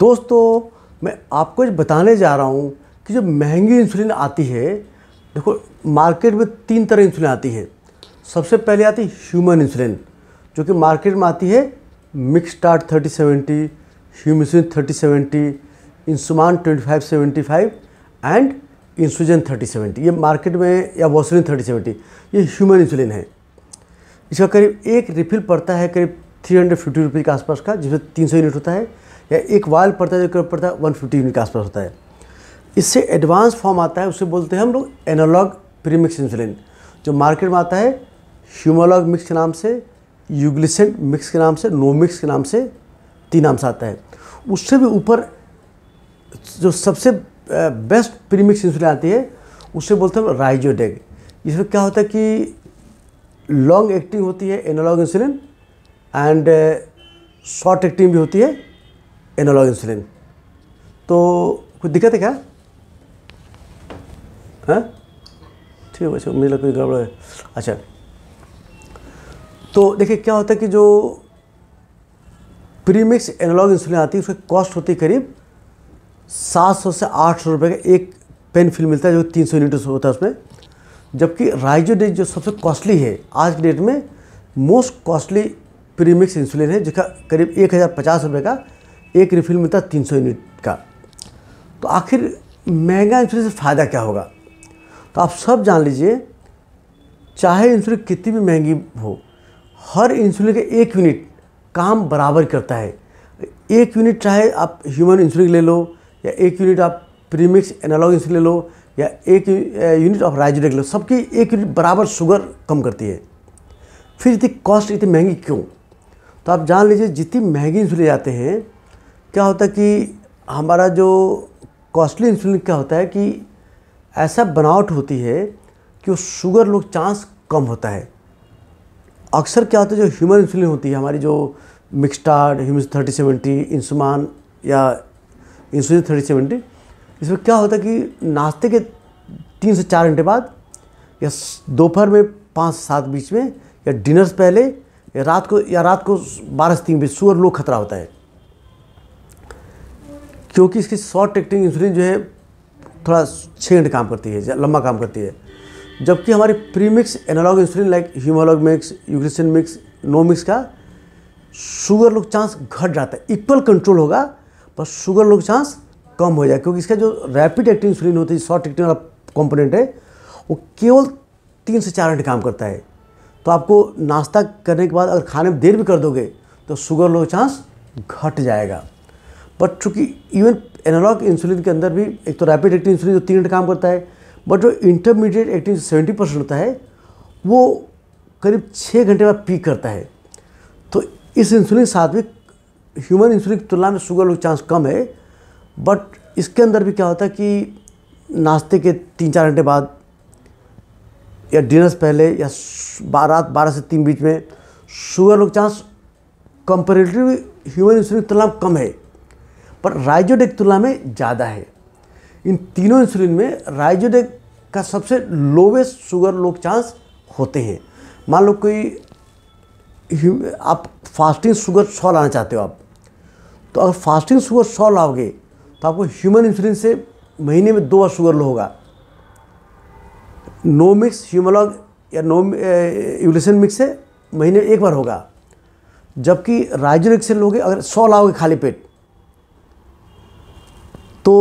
दोस्तों मैं आपको बताने जा रहा हूँ कि जो महंगी इंसुलिन आती है देखो मार्केट में तीन तरह इंसुलिन आती है सबसे पहले आती है ह्यूमन इंसुलिन जो कि मार्केट में आती है मिक्स स्टार्ट थर्टी सेवेंटी ह्यूमसिन thirty seventy Insuman twenty five seventy five and Insugen thirty seventy ये मार्केट में या वॉसलिन थर्टी सेवेंटी ये ह्यूमन इंसुलिन है इसका करीब एक रिफिल पड़ता है करीब थ्री हंड्रेड फिफ्टी रुपीज़ के आसपास का जिसमें तीन सौ यूनिट होता है या एक वाल पड़ता है जो करीब पड़ता है वन फिफ्टी यूनिट के आसपास होता है इससे एडवांस फॉर्म आता है उसे बोलते हैं हम लोग एनोलॉग प्रीमिक्स इंसुलिन जो मार्केट में आता है ह्यूमोलॉग मिक्स के नाम से यूग्लिसन मिक्स के नाम से नोमिक्स के नाम से तीन नाम से आता है उससे भी ऊपर जो सबसे बेस्ट प्रीमिक्स इंसुलिन आती है उसे बोलते हैं राइजोडेग इसमें क्या होता है कि लॉन्ग एक्टिंग होती है analogue insulin and short acting भी होती है एनालॉग इंसुलिन तो कोई दिक्कत है क्या हाँ ठीक है अच्छा मुझे कोई गड़बड़ है अच्छा तो देखिए क्या होता है कि जो प्रीमिक्स एनालॉग इंसुलिन आती है उसकी कॉस्ट होती है करीब 700 से 800 रुपए का एक पेन फिल मिलता है जो 300 यूनिट होता है उसमें जबकि राइजोडेज जो सबसे कॉस्टली है आज के डेट में मोस्ट कॉस्टली प्रीमिक्स इंसुलिन है जिसका करीब एक हज़ार पचास रुपये का एक रिफिल मिलता तीन सौ यूनिट का तो आखिर महंगा इंश्योरेंस से फ़ायदा क्या होगा तो आप सब जान लीजिए चाहे इंश्योरेंस कितनी भी महंगी हो हर इंसुलिन का एक यूनिट काम बराबर करता है एक यूनिट चाहे आप ह्यूमन इंसुलिन ले लो या एक यूनिट आप प्रीमिक्स एनालॉग इंसुलिन ले लो या एक यूनिट ऑफ राइजोडेक ले लो सबकी एक यूनिट बराबर शुगर कम करती है फिर इतनी कॉस्ट इतनी महंगी क्यों तो आप जान लीजिए जितनी महंगी इंसुलिन जाते हैं क्या होता है कि हमारा जो कॉस्टली इंसुलिन क्या होता है कि ऐसा बनावट होती है कि वो शुगर लोग चांस कम होता है अक्सर क्या होता है जो ह्यूमन इंसुलिन होती है हमारी जो Mixtard human thirty seventy Insuman या इंसुलिन थर्टी सेवेंटी इसमें क्या होता है कि नाश्ते के तीन से चार घंटे बाद या दोपहर में पाँच से सात बीच में या डिनर से पहले या रात को या रात को बारह से तीन बीच शुगर लो खतरा होता है क्योंकि इसकी शॉर्ट एक्टिंग इंसुलिन जो है थोड़ा छः घंटे काम करती है लंबा काम करती है जबकि हमारी premix analogue insulin like Humalog mix यूग्लिसिन मिक्स नो मिक्स का शुगर लोग चांस घट जाता है इक्वल कंट्रोल होगा पर शुगर लोग चांस कम हो जाए क्योंकि इसका जो रैपिड एक्टिंग इंसुलिन होती है शॉर्ट एक्टिंग वाला कॉम्पोनेंट है वो केवल तीन से चार घंटे काम करता है तो आपको नाश्ता करने के बाद अगर खाने में देर भी कर दोगे तो शुगर लो चांस घट जाएगा बट चूंकि इवन एनालॉग इंसुलिन के अंदर भी एक तो रैपिड एक्टिंग इंसुलिन जो तीन मिनट काम करता है बट जो इंटरमीडिएट एक्टिंग सेवेंटी परसेंट होता है वो करीब छः घंटे बाद पीक करता है तो इस इंसुलिन साथ भी ह्यूमन इंसुलिन की तुलना में शुगर लोग चांस कम है बट इसके अंदर भी क्या होता है कि नाश्ते के तीन चार घंटे बाद या डिनर से पहले या रात बारह से तीन बीच में sugar low chance comparatively human insulin की तुलना में कम है पर राइजोडेक तुलना में ज़्यादा है इन तीनों इंसुलिन में राइजोडेक का सबसे लोवेस्ट शुगर लोग चांस होते हैं मान लो कोई आप फास्टिंग शुगर सौ लाना चाहते हो आप तो अगर फास्टिंग शुगर सौ लाओगे तो आपको ह्यूमन इंसुलिन से महीने में दो बार शुगर लो होगा नो मिक्स ह्यूमोलॉग या नो यूलेशन मिक्स से महीने में एक बार होगा जबकि राइजोडेक से लोगे अगर सौ लाओगे खाली पेट तो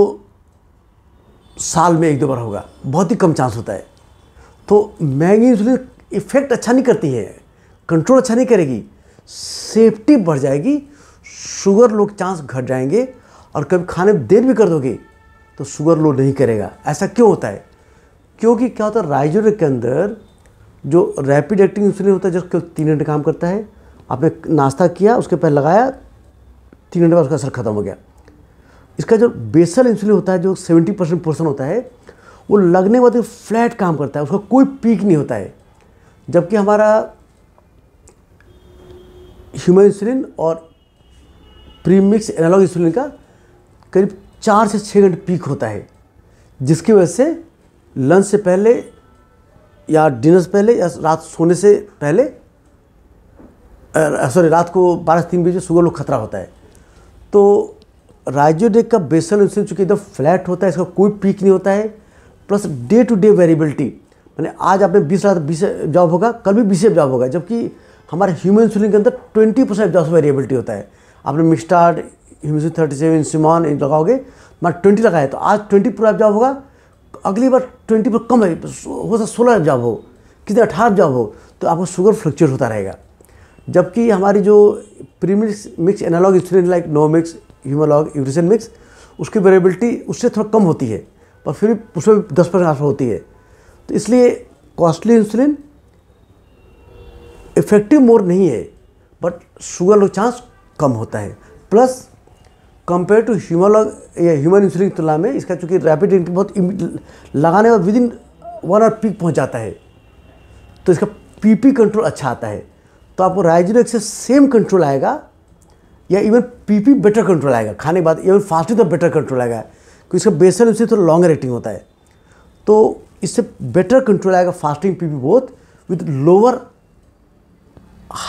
साल में एक दो बार होगा बहुत ही कम चांस होता है तो महंगी इंसुलिन इफ़ेक्ट अच्छा नहीं करती है कंट्रोल अच्छा नहीं करेगी सेफ्टी बढ़ जाएगी शुगर लोग चांस घट जाएंगे और कभी खाने में देर भी कर दोगे तो शुगर लो नहीं करेगा ऐसा क्यों होता है क्योंकि क्या होता है राइजोर के अंदर जो रैपिड एक्टिंग इंसुलिन होता है जो तीन घंटे काम करता है आपने नाश्ता किया उसके पहले लगाया तीन घंटे बाद उसका असर खत्म हो गया इसका जो बेसल इंसुलिन होता है जो सेवेंटी परसेंट पोर्सन होता है वो लगने के बाद फ्लैट काम करता है उसका कोई पीक नहीं होता है जबकि हमारा ह्यूमन इंसुलिन और प्रीमिक्स एनालॉग इंसुलिन का करीब चार से छः घंटे पीक होता है जिसकी वजह से लंच से पहले या डिनर से पहले या रात सोने से पहले सॉरी रात को बारह तीन बजे शुगर लोग खतरा होता है तो राइजोडेक का बेसल इंसुलिन चूँकि एकदम फ्लैट होता है इसका कोई पीक नहीं होता है plus day to day variability मैंने आज आपने बीस रात बीस जॉब होगा कल भी बीस जॉब होगा जबकि हमारे ह्यूमन इंसुलिन के अंदर ट्वेंटी परसेंट जॉब वेरिएबिलिटी होता है आपने मिस्टार्ट ह्यूमन थर्टी सेवन सिमॉन लगाओगे मैं ट्वेंटी लगाए तो आज ट्वेंटी पूरा जॉब होगा अगली बार ट्वेंटी पर कम है हो सकता सोलह जॉब हो कितने अठारह जॉब हो तो आपको शुगर फ्लक्चुएट होता रहेगा जबकि हमारी जो premix mix analogue insulin like NovoMix Humalog यूरिसन मिक्स उसकी वेरेबिलिटी उससे थोड़ा कम होती है पर फिर उसमें भी दस परसेंट आसपास होती है तो इसलिए कॉस्टली इंसुलिन इफेक्टिव मोर नहीं है बट शुगर लो चांस कम होता है प्लस कंपेयर टू ह्यूमोलॉग या ह्यूमन इंसुलिन की तुलना में इसका चूँकि रैपिड इंट बहुत लगाने में within one hour peak पहुँच जाता है तो इसका पीपी कंट्रोल अच्छा आता है तो आपको राइजिनोक से सेम कंट्रोल आएगा या इवन पीपी बेटर कंट्रोल आएगा खाने के बाद इवन फास्टिंग तो बेटर कंट्रोल आएगा क्योंकि इसका बेसन उससे थोड़ा लॉन्ग रेटिंग होता है तो इससे बेटर कंट्रोल आएगा fasting PP both with lower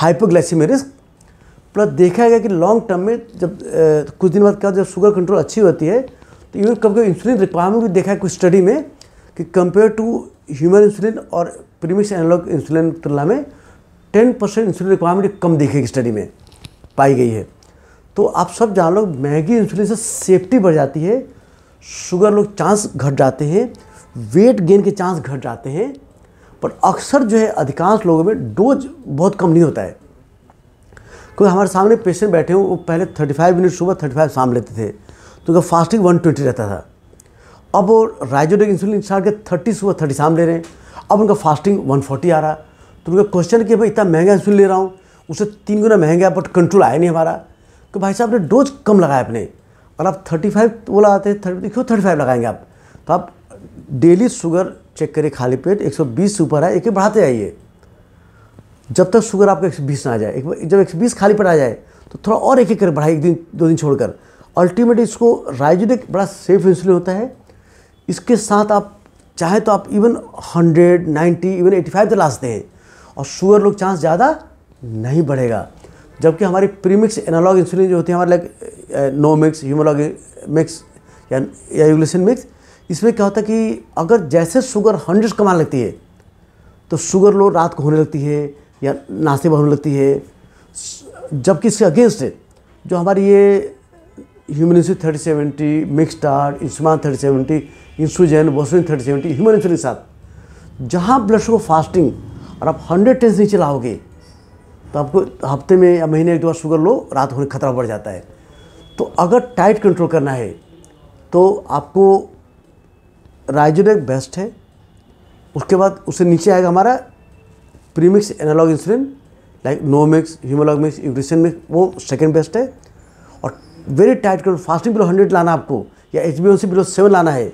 hypoglycaemic risk plus देखा गया कि लॉन्ग टर्म में जब ए, कुछ दिन बाद क्या जब शुगर कंट्रोल अच्छी होती है तो इवन कभी कभी इंसुलिन रिक्वायरमेंट भी देखा है कुछ स्टडी में कि कंपेयर टू ह्यूमन इंसुलिन और प्रीमिक्स एनालॉग इंसुलिन तुलना में टेन परसेंट इंसुलिन रिक्वायरमेंट कम देखेगी स्टडी में पाई गई है तो आप सब जान लो महंगी इंसुलिन से सेफ्टी बढ़ जाती है शुगर लोग चांस घट जाते हैं वेट गेन के चांस घट जाते हैं पर अक्सर जो है अधिकांश लोगों में डोज बहुत कम नहीं होता है क्योंकि हमारे सामने पेशेंट बैठे हों वो पहले 35 मिनट सुबह 35 शाम लेते थे तो उनका फास्टिंग 120 रहता था अब वो राइजोडिक इंसुलिन स्टार्ट के थर्टी सुबह थर्टी शाम ले रहे हैं अब उनका फास्टिंग 140 आ रहा तो उनका क्वेश्चन कि भाई इतना महंगा इंसुलिन ले रहा हूँ उससे तीन गुना महंगा बट कंट्रोल आया नहीं हमारा कि भाई साहब ने डोज कम लगाया अपने और आप थर्टी फाइव तो बोला आते थर्टी क्यों थर्टी फाइव लगाएंगे आप तो आप डेली शुगर चेक करिए खाली पेट 120 से ऊपर है एक बढ़ाते जाइए जब तक शुगर आपका 120 ना आ जाए एक जब 120 खाली पेट आ जाए तो थोड़ा और एक एक कर बढ़ाए एक दिन दो दिन छोड़कर अल्टीमेट इसको राइजोन एक बड़ा सेफ इंसुलिन होता है इसके साथ आप चाहे तो आप even hundred ninety even eighty five तक ला सकते हैं और शुगर लोग चांस ज़्यादा नहीं बढ़ेगा जबकि हमारी प्रीमिक्स एनालॉग इंसुलिन जो होती है हमारे like NovoMix Humalog mix या या मिक्स इसमें क्या होता है कि अगर जैसे शुगर हंड्रेड कमाने लगती है तो शुगर लो रात को होने लगती है या नाश्ते में होने लगती है जबकि इसके अगेंस्ट जो हमारी ये human insulin thirty seventy Mixtard Insuman thirty seventy Insugen बोसोइन थर्टी सेवेंटी ह्यूमन इंसुलिन के साथ जहाँ ब्लड शुगर फास्टिंग और आप हंड्रेड टेंस नीचे लाओगे तो आपको हफ्ते में या महीने एक दो बार शुगर लो रात होने खतरा बढ़ जाता है तो अगर टाइट कंट्रोल करना है तो आपको राइजोडेक बेस्ट है उसके बाद उससे नीचे आएगा हमारा premix analogue insulin like NovoMix Humalog mix यूट्रिशन मिक्स वो सेकेंड बेस्ट है और very tight control fasting below hundred लाना आपको या H B C below seven लाना है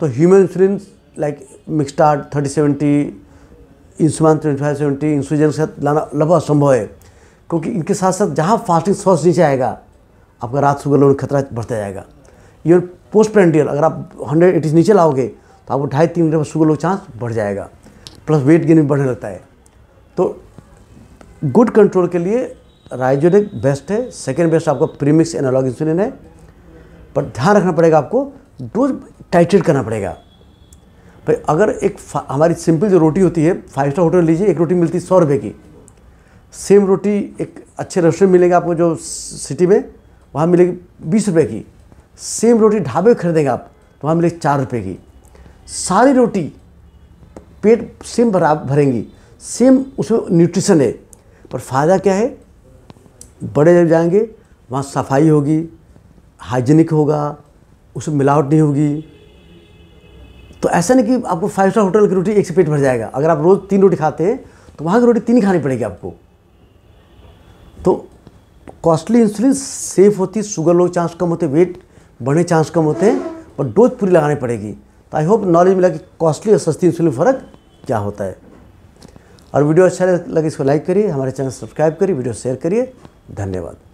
तो human insulin like Mixtard thirty seventy Insuman twenty five seventy इंसुजेंस के साथ लाना लगभग असंभव है क्योंकि इनके साथ साथ जहाँ फास्टिंग सॉस नीचे आएगा आपका रात शुगर लेवल खतरा बढ़ता जाएगा इवन पोस्ट पेरेंटियल अगर आप हंड्रेड एटीज नीचे लाओगे तो आपको ढाई तीन मिनट शुगर लो चांस बढ़ जाएगा प्लस वेट गेन भी बढ़ने लगता है तो गुड कंट्रोल के लिए रायजोनिक बेस्ट है सेकेंड बेस्ट आपका प्रीमिक्स एनालॉग इंसुलिन है पर ध्यान रखना पड़ेगा आपको डोज टाइटेड करना पड़ेगा भाई अगर एक हमारी सिंपल जो रोटी होती है फाइव स्टार होटल लीजिए एक रोटी मिलती है सौ रुपये की सेम रोटी एक अच्छे रेस्टोरेंट मिलेगा आपको जो सिटी में वहाँ मिलेगी बीस रुपये की सेम रोटी ढाबे खरीदेंगे आप तो वहाँ मिलेगी चार रुपये की सारी रोटी पेट सेम भरा भरेंगी सेम उसमें न्यूट्रिशन है पर फ़ायदा क्या है बड़े जब जाएंगे वहाँ सफाई होगी हाइजीनिक होगा उसमें मिलावट नहीं होगी तो ऐसा नहीं कि आपको फाइव स्टार होटल की रोटी एक से पेट भर जाएगा अगर आप रोज़ तीन रोटी खाते हैं तो वहाँ की रोटी तीन खानी पड़ेगी आपको तो कॉस्टली इंसुलिन सेफ होती शुगर लो चांस कम होते वेट बढ़ने चांस कम होते हैं और डोज पूरी लगानी पड़ेगी तो आई होप नॉलेज मिला कि कॉस्टली और सस्ती इंसुलिन फ़र्क क्या होता है और वीडियो अच्छा लगे तो इसको लाइक करिए हमारे चैनल सब्सक्राइब करिए वीडियो शेयर करिए धन्यवाद